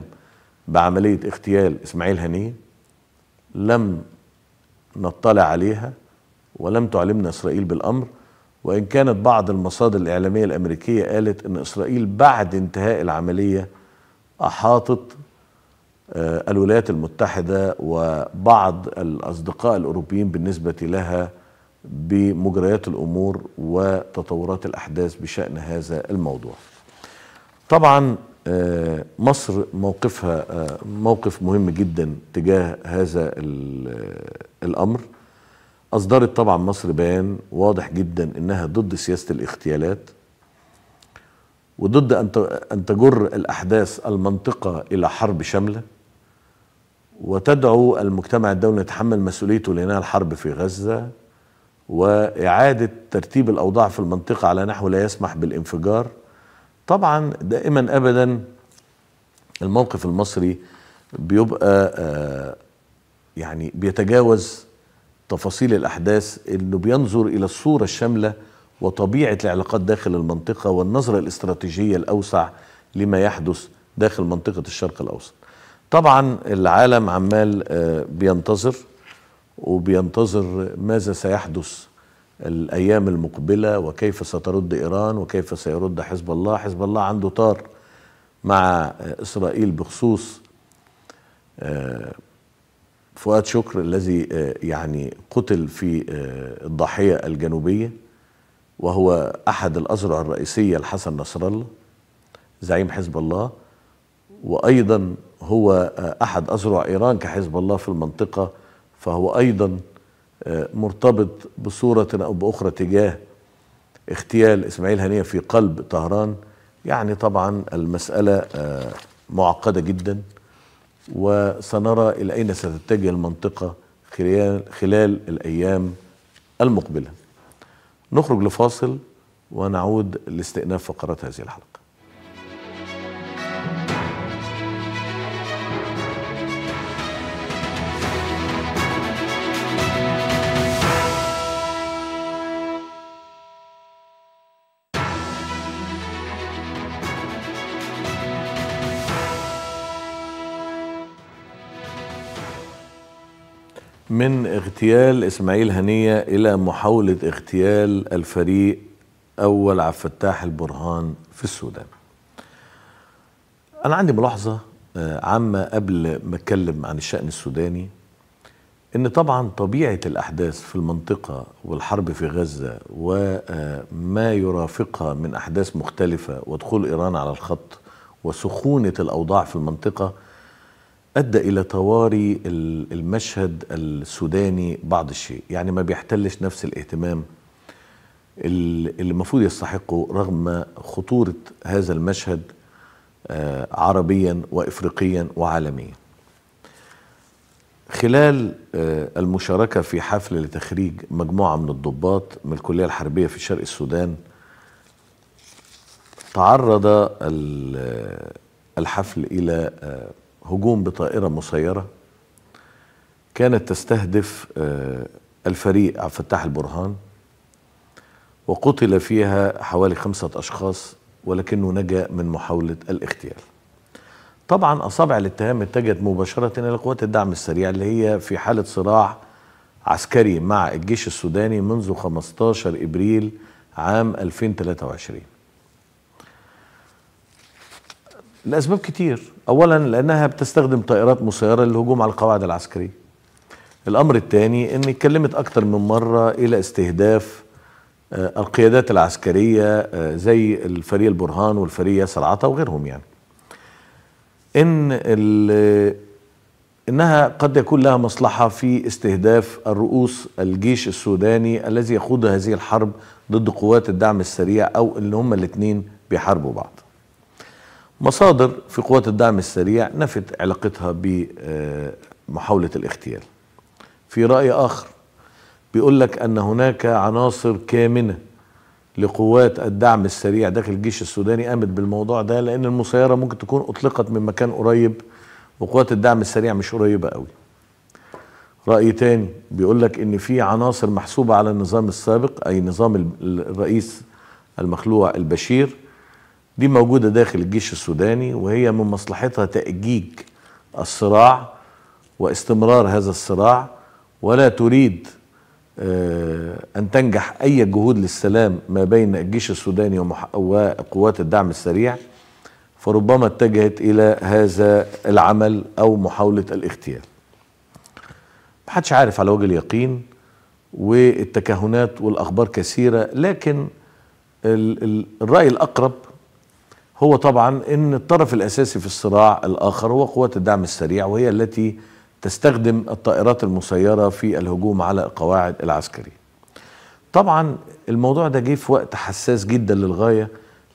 بعمليه اغتيال اسماعيل هنيه لم نطلع عليها ولم تعلمنا إسرائيل بالأمر وإن كانت بعض المصادر الإعلامية الأمريكية قالت أن إسرائيل بعد انتهاء العملية أحاطت آه، الولايات المتحدة وبعض الأصدقاء الأوروبيين بالنسبة لها بمجريات الأمور وتطورات الأحداث بشأن هذا الموضوع طبعا آه، مصر موقفها آه، موقف مهم جدا تجاه هذا آه، الامر اصدرت طبعا مصر بيان واضح جدا انها ضد سياسه الاغتيالات وضد ان تجر الاحداث المنطقه الى حرب شامله وتدعو المجتمع الدولي يتحمل مسؤوليته لانها الحرب في غزه واعاده ترتيب الاوضاع في المنطقه على نحو لا يسمح بالانفجار طبعا دائما ابدا الموقف المصري بيبقى آه، يعني بيتجاوز تفاصيل الاحداث انه بينظر الى الصوره الشامله وطبيعه العلاقات داخل المنطقه والنظره الاستراتيجيه الاوسع لما يحدث داخل منطقه الشرق الاوسط. طبعا العالم عمال آه، بينتظر وبينتظر ماذا سيحدث الأيام المقبلة وكيف سترد إيران وكيف سيرد حزب الله حزب الله عنده طار مع إسرائيل بخصوص آه، فؤاد شكر الذي آه، يعني قتل في آه، الضاحية الجنوبية وهو أحد الأذرع الرئيسية لحسن نصر الله زعيم حزب الله وأيضا هو أحد أذرع إيران كحزب الله في المنطقة فهو أيضا مرتبط بصورة أو بأخرى تجاه اغتيال إسماعيل هنية في قلب طهران يعني طبعا المسألة آه، معقدة جدا وسنرى إلى أين ستتجه المنطقة خلال, الأيام المقبلة نخرج لفاصل ونعود لاستئناف فقرات هذه الحلقة من اغتيال اسماعيل هنيه الى محاوله اغتيال الفريق اول عبد الفتاح البرهان في السودان. انا عندي ملاحظه آه، عامه قبل ما اتكلم عن الشان السوداني ان طبعا طبيعه الاحداث في المنطقه والحرب في غزه وما آه، يرافقها من احداث مختلفه ودخول ايران على الخط وسخونه الاوضاع في المنطقه ادى الى طواري المشهد السوداني بعض الشيء يعني ما بيحتلش نفس الاهتمام اللي المفروض يستحقه رغم خطوره هذا المشهد آه، عربيا وافريقيا وعالميا خلال آه، المشاركة في حفل لتخريج مجموعة من الضباط من الكلية الحربية في شرق السودان تعرض آه، الحفل إلى هجوم بطائرة مسيرة كانت تستهدف آه، الفريق عبد الفتاح البرهان وقتل فيها حوالي خمسة أشخاص ولكنه نجا من محاولة الاغتيال طبعا أصابع الاتهام اتجهت مباشرة إلى قوات الدعم السريع اللي هي في حالة صراع عسكري مع الجيش السوداني منذ 15 إبريل عام 2023 لأسباب كتير أولا لأنها بتستخدم طائرات مسيرة للهجوم على القواعد العسكرية الأمر الثاني أن اتكلمت أكثر من مرة إلى استهداف آه، القيادات العسكرية آه، زي الفريق البرهان والفريق ياسر عطا وغيرهم يعني إن إنها قد يكون لها مصلحة في استهداف الرؤوس الجيش السوداني الذي يخوض هذه الحرب ضد قوات الدعم السريع أو اللي هم الاثنين بيحاربوا بعض مصادر في قوات الدعم السريع نفت علاقتها بمحاولة الاغتيال في رأي آخر بيقول لك أن هناك عناصر كامنة لقوات الدعم السريع داخل الجيش السوداني قامت بالموضوع ده لأن المسيرة ممكن تكون أطلقت من مكان قريب وقوات الدعم السريع مش قريبة قوي رأي تاني بيقول لك إن في عناصر محسوبة على النظام السابق أي نظام الرئيس المخلوع البشير دي موجودة داخل الجيش السوداني وهي من مصلحتها تأجيج الصراع واستمرار هذا الصراع ولا تريد آه، أن تنجح أي جهود للسلام ما بين الجيش السوداني وقوات الدعم السريع فربما اتجهت إلى هذا العمل أو محاولة الاغتيال محدش عارف على وجه اليقين والتكهنات والأخبار كثيرة لكن الرأي الأقرب هو طبعا ان الطرف الاساسي في الصراع الاخر هو قوات الدعم السريع وهي التي تستخدم الطائرات المسيره في الهجوم على القواعد العسكريه. طبعا الموضوع ده جه في وقت حساس جدا للغايه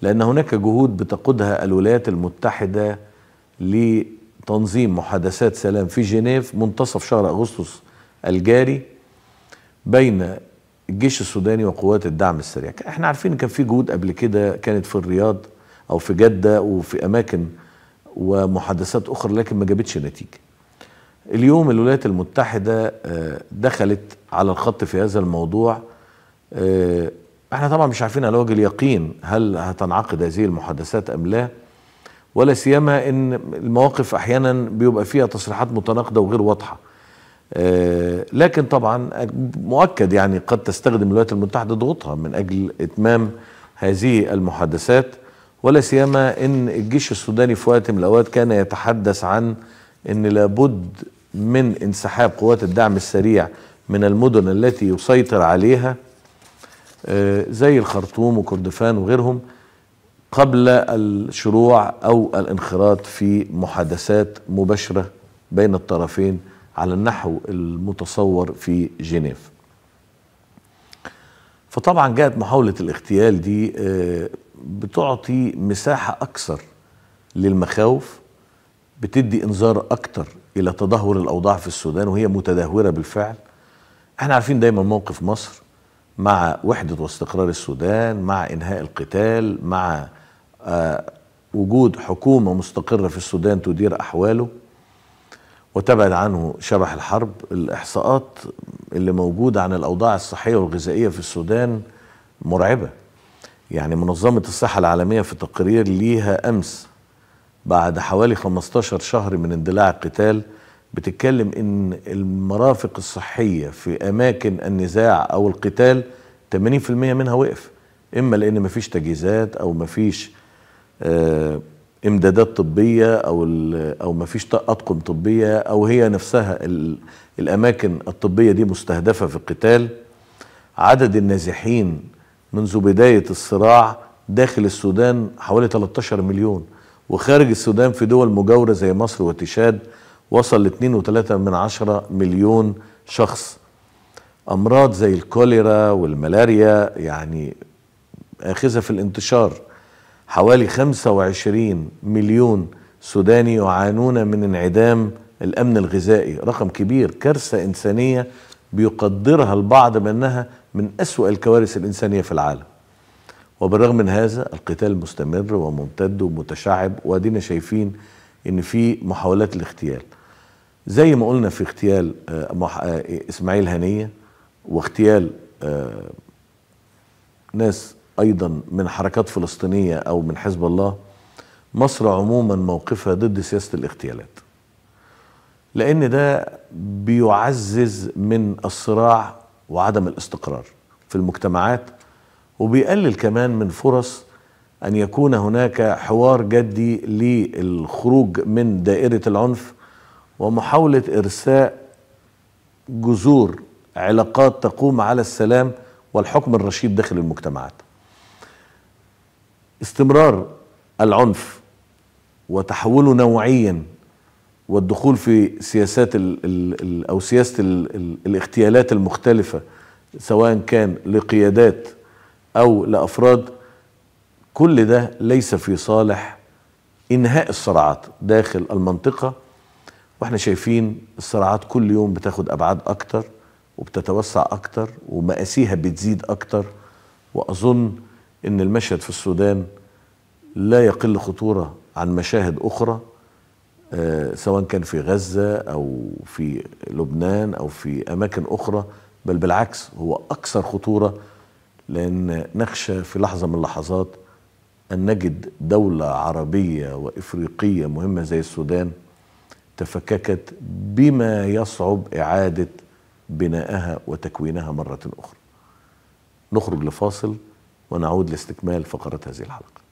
لان هناك جهود بتقودها الولايات المتحده لتنظيم محادثات سلام في جنيف منتصف شهر اغسطس الجاري بين الجيش السوداني وقوات الدعم السريع. احنا عارفين كان في جهود قبل كده كانت في الرياض او في جده وفي اماكن ومحادثات اخرى لكن ما جابتش نتيجه. اليوم الولايات المتحده آه، دخلت على الخط في هذا الموضوع آه، احنا طبعا مش عارفين على وجه اليقين هل هتنعقد هذه المحادثات ام لا ولا سيما ان المواقف احيانا بيبقى فيها تصريحات متناقضه وغير واضحه آه، لكن طبعا مؤكد يعني قد تستخدم الولايات المتحده ضغوطها من اجل اتمام هذه المحادثات ولا سيما ان الجيش السوداني في وقت من الاوقات كان يتحدث عن ان لابد من انسحاب قوات الدعم السريع من المدن التي يسيطر عليها آه، زي الخرطوم وكردفان وغيرهم قبل الشروع او الانخراط في محادثات مباشره بين الطرفين على النحو المتصور في جنيف فطبعا جاءت محاولة الاغتيال دي آه، بتعطي مساحة أكثر للمخاوف بتدي إنذار أكثر إلى تدهور الأوضاع في السودان وهي متدهورة بالفعل احنا عارفين دايما موقف مصر مع وحدة واستقرار السودان مع إنهاء القتال مع آه وجود حكومة مستقرة في السودان تدير أحواله وتبعد عنه شبح الحرب الإحصاءات اللي موجودة عن الأوضاع الصحية والغذائية في السودان مرعبة يعني منظمة الصحة العالمية في تقرير ليها أمس بعد حوالي 15 شهر من اندلاع القتال بتتكلم إن المرافق الصحية في أماكن النزاع أو القتال 80% منها وقف إما لأن مفيش تجهيزات أو مفيش آه، امدادات طبيه او او ما فيش اطقم طبيه او هي نفسها الاماكن الطبيه دي مستهدفه في القتال عدد النازحين منذ بداية الصراع داخل السودان حوالي 13 مليون وخارج السودان في دول مجاورة زي مصر وتشاد وصل ل 2.3 من عشرة مليون شخص أمراض زي الكوليرا والملاريا يعني آخذة في الانتشار حوالي 25 مليون سوداني يعانون من انعدام الأمن الغذائي رقم كبير كارثة إنسانية بيقدرها البعض بأنها من أسوأ الكوارث الإنسانية في العالم وبالرغم من هذا القتال مستمر وممتد ومتشعب وادينا شايفين ان في محاولات الاغتيال زي ما قلنا في اغتيال آه، آه، اسماعيل هنيه واغتيال آه، ناس ايضا من حركات فلسطينيه او من حزب الله مصر عموما موقفها ضد سياسه الاغتيالات لان ده بيعزز من الصراع وعدم الاستقرار في المجتمعات وبيقلل كمان من فرص ان يكون هناك حوار جدي للخروج من دائره العنف ومحاوله ارساء جذور علاقات تقوم على السلام والحكم الرشيد داخل المجتمعات استمرار العنف وتحوله نوعيا والدخول في سياسات الـ الـ الـ او سياسه الـ الـ الاغتيالات المختلفه سواء كان لقيادات او لافراد كل ده ليس في صالح انهاء الصراعات داخل المنطقه واحنا شايفين الصراعات كل يوم بتاخد ابعاد اكتر وبتتوسع اكتر ومقاسيها بتزيد اكتر واظن ان المشهد في السودان لا يقل خطوره عن مشاهد اخرى آه، سواء كان في غزة أو في لبنان أو في أماكن أخرى بل بالعكس هو أكثر خطورة لأن نخشى في لحظة من اللحظات أن نجد دولة عربية وإفريقية مهمة زي السودان تفككت بما يصعب إعادة بنائها وتكوينها مرة أخرى نخرج لفاصل ونعود لاستكمال فقرات هذه الحلقة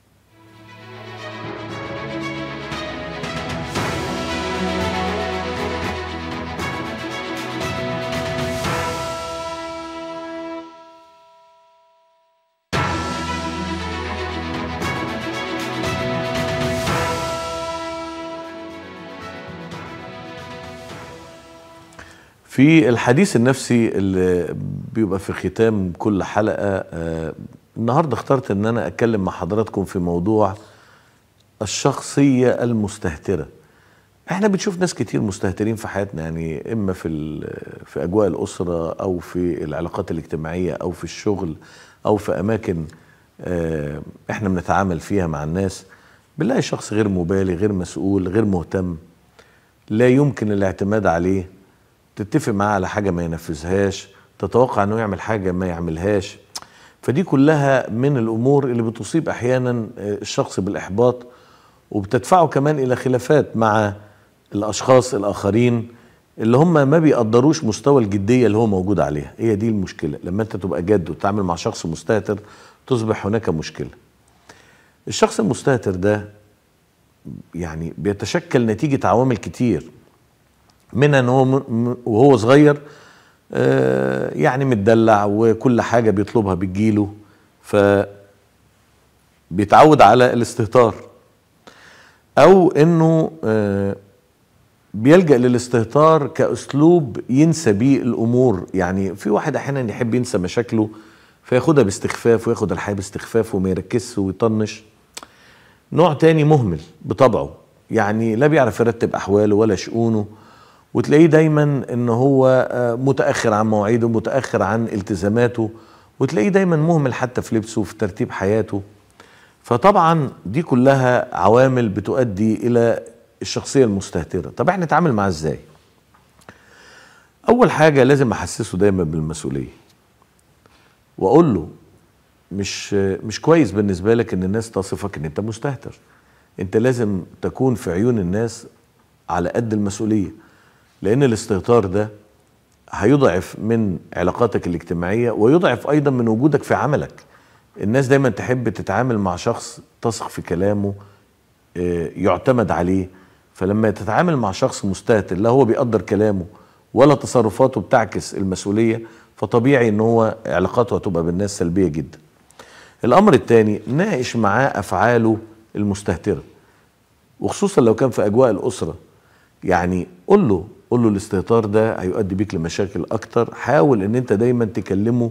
في الحديث النفسي اللي بيبقى في ختام كل حلقة آه، النهاردة اخترت ان انا اتكلم مع حضراتكم في موضوع الشخصية المستهترة احنا بنشوف ناس كتير مستهترين في حياتنا يعني اما في, في اجواء الاسرة او في العلاقات الاجتماعية او في الشغل او في اماكن آه، احنا بنتعامل فيها مع الناس بنلاقي شخص غير مبالي غير مسؤول غير مهتم لا يمكن الاعتماد عليه تتفق معاه على حاجه ما ينفذهاش تتوقع انه يعمل حاجه ما يعملهاش فدي كلها من الامور اللي بتصيب احيانا آه، الشخص بالاحباط وبتدفعه كمان الى خلافات مع الاشخاص الاخرين اللي هم ما بيقدروش مستوى الجديه اللي هو موجود عليها هي دي المشكله لما انت تبقى جد وتتعامل مع شخص مستهتر تصبح هناك مشكله الشخص المستهتر ده يعني بيتشكل نتيجه عوامل كتير منها ان هو وهو صغير آه، يعني متدلع وكل حاجه بيطلبها بتجيله ف بيتعود على الاستهتار او انه آه، بيلجا للاستهتار كاسلوب ينسى بيه الامور يعني في واحد احيانا يحب ينسى مشاكله فياخدها باستخفاف وياخد الحياه باستخفاف وما يركزش ويطنش نوع تاني مهمل بطبعه يعني لا بيعرف يرتب احواله ولا شؤونه وتلاقيه دايما ان هو آه، متاخر عن مواعيده متاخر عن التزاماته وتلاقيه دايما مهمل حتى في لبسه في ترتيب حياته فطبعا دي كلها عوامل بتؤدي الى الشخصيه المستهتره طب احنا نتعامل معاه ازاي اول حاجه لازم احسسه دايما بالمسؤوليه واقول له مش مش كويس بالنسبه لك ان الناس تصفك ان انت مستهتر انت لازم تكون في عيون الناس على قد المسؤوليه لان الاستهتار ده هيضعف من علاقاتك الاجتماعيه ويضعف ايضا من وجودك في عملك الناس دايما تحب تتعامل مع شخص تثق في كلامه آه، يعتمد عليه فلما تتعامل مع شخص مستهتر لا هو بيقدر كلامه ولا تصرفاته بتعكس المسؤوليه فطبيعي ان هو علاقاته هتبقى بالناس سلبيه جدا الامر الثاني ناقش معاه افعاله المستهتره وخصوصا لو كان في اجواء الاسره يعني قول له قول له الاستهتار ده هيؤدي بيك لمشاكل اكتر حاول ان انت دايما تكلمه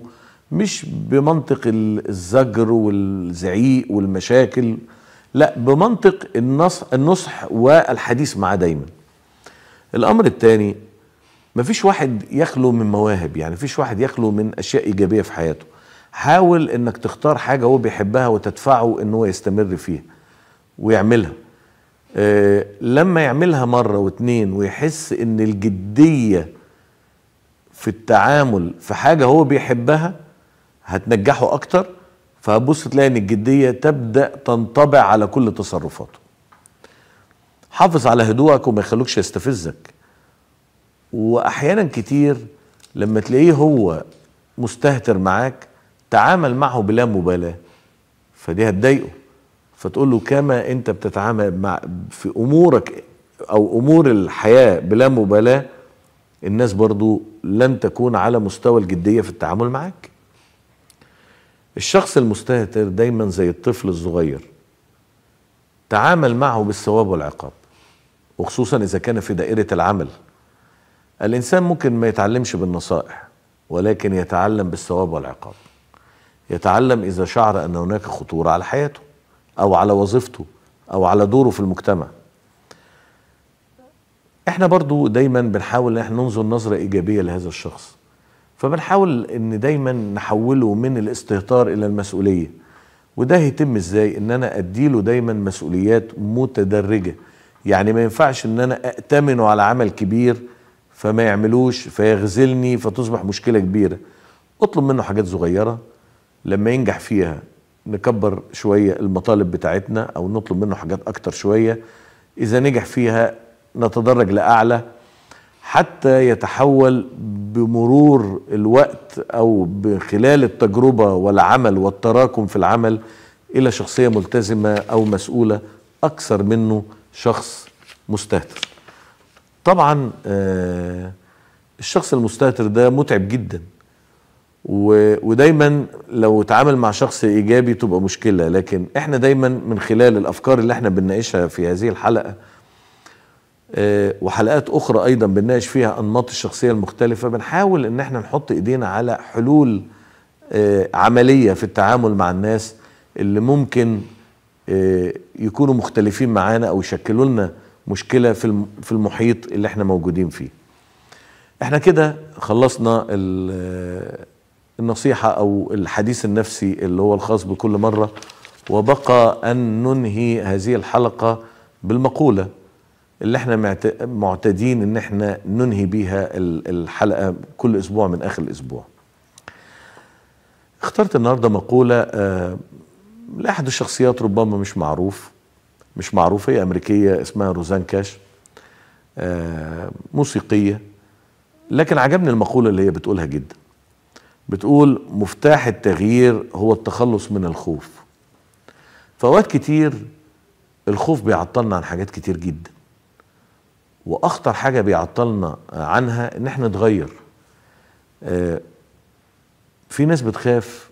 مش بمنطق الزجر والزعيق والمشاكل لا بمنطق النص النصح والحديث معاه دايما الامر الثاني مفيش واحد يخلو من مواهب يعني مفيش واحد يخلو من اشياء ايجابيه في حياته حاول انك تختار حاجه هو بيحبها وتدفعه ان هو يستمر فيها ويعملها آه لما يعملها مرة واتنين ويحس ان الجدية في التعامل في حاجة هو بيحبها هتنجحه اكتر فهتبص تلاقي ان الجدية تبدأ تنطبع على كل تصرفاته حافظ على هدوءك وما يخلوكش يستفزك واحيانا كتير لما تلاقيه هو مستهتر معاك تعامل معه بلا مبالاة فدي هتضايقه فتقول له كما انت بتتعامل مع في امورك او امور الحياه بلا مبالاه الناس برضو لن تكون على مستوى الجديه في التعامل معاك الشخص المستهتر دايما زي الطفل الصغير تعامل معه بالثواب والعقاب وخصوصا اذا كان في دائره العمل الانسان ممكن ما يتعلمش بالنصائح ولكن يتعلم بالثواب والعقاب يتعلم اذا شعر ان هناك خطوره على حياته او على وظيفته او على دوره في المجتمع احنا برضو دايما بنحاول ان احنا ننظر نظره ايجابيه لهذا الشخص فبنحاول ان دايما نحوله من الاستهتار الى المسؤوليه وده هيتم ازاي ان انا اديله دايما مسؤوليات متدرجه يعني ما ينفعش ان انا اأتمنه على عمل كبير فما يعملوش فيغزلني فتصبح مشكله كبيره اطلب منه حاجات صغيره لما ينجح فيها نكبر شوية المطالب بتاعتنا أو نطلب منه حاجات أكتر شوية إذا نجح فيها نتدرج لأعلى حتى يتحول بمرور الوقت أو بخلال التجربة والعمل والتراكم في العمل إلى شخصية ملتزمة أو مسؤولة أكثر منه شخص مستهتر طبعا آه، الشخص المستهتر ده متعب جدا و... ودايما لو اتعامل مع شخص ايجابي تبقى مشكله لكن احنا دايما من خلال الافكار اللي احنا بنناقشها في هذه الحلقه اه وحلقات اخرى ايضا بنناقش فيها انماط الشخصيه المختلفه بنحاول ان احنا نحط ايدينا على حلول اه عمليه في التعامل مع الناس اللي ممكن اه يكونوا مختلفين معانا او يشكلوا لنا مشكله في في المحيط اللي احنا موجودين فيه. احنا كده خلصنا ال النصيحة أو الحديث النفسي اللي هو الخاص بكل مرة وبقى أن ننهي هذه الحلقة بالمقولة اللي احنا معتدين ان احنا ننهي بيها الحلقة كل اسبوع من اخر الاسبوع اخترت النهاردة مقولة آه، لأحد الشخصيات ربما مش معروف مش معروفة هي أمريكية اسمها روزان كاش آه، موسيقية لكن عجبني المقولة اللي هي بتقولها جدا بتقول مفتاح التغيير هو التخلص من الخوف فأوقات كتير الخوف بيعطلنا عن حاجات كتير جدا وأخطر حاجة بيعطلنا عنها إن إحنا نتغير آه، في ناس بتخاف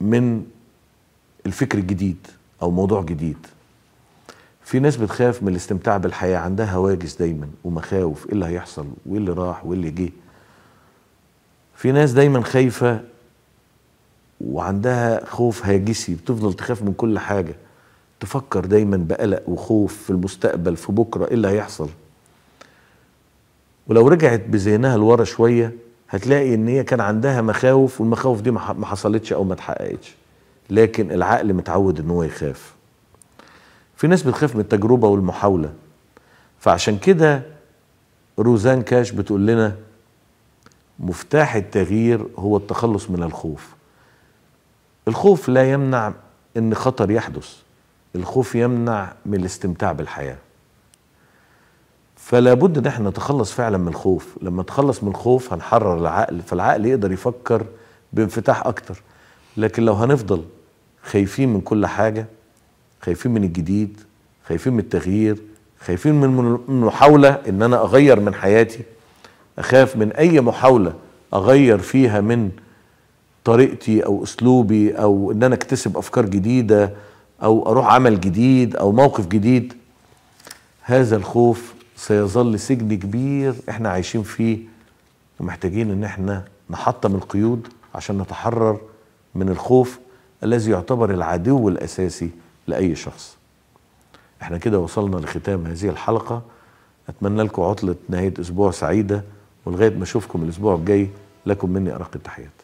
من الفكر الجديد أو موضوع جديد في ناس بتخاف من الاستمتاع بالحياة عندها هواجس دايما ومخاوف إيه اللي هيحصل وإيه اللي راح وإيه اللي جه في ناس دايما خايفه وعندها خوف هاجسي بتفضل تخاف من كل حاجه تفكر دايما بقلق وخوف في المستقبل في بكره ايه اللي هيحصل ولو رجعت بذهنها لورا شويه هتلاقي ان هي كان عندها مخاوف والمخاوف دي ما حصلتش او ما اتحققتش لكن العقل متعود ان هو يخاف في ناس بتخاف من التجربه والمحاوله فعشان كده روزان كاش بتقول لنا مفتاح التغيير هو التخلص من الخوف الخوف لا يمنع ان خطر يحدث الخوف يمنع من الاستمتاع بالحياه فلا بد ان احنا نتخلص فعلا من الخوف لما نتخلص من الخوف هنحرر العقل فالعقل يقدر يفكر بانفتاح اكتر لكن لو هنفضل خايفين من كل حاجه خايفين من الجديد خايفين من التغيير خايفين من المحاوله ان انا اغير من حياتي اخاف من اي محاوله اغير فيها من طريقتي او اسلوبي او ان انا اكتسب افكار جديده او اروح عمل جديد او موقف جديد هذا الخوف سيظل سجن كبير احنا عايشين فيه ومحتاجين ان احنا نحطم القيود عشان نتحرر من الخوف الذي يعتبر العدو الاساسي لاي شخص احنا كده وصلنا لختام هذه الحلقه اتمنى لكم عطله نهايه اسبوع سعيده ولغايه ما اشوفكم الاسبوع الجاي لكم مني ارق التحيات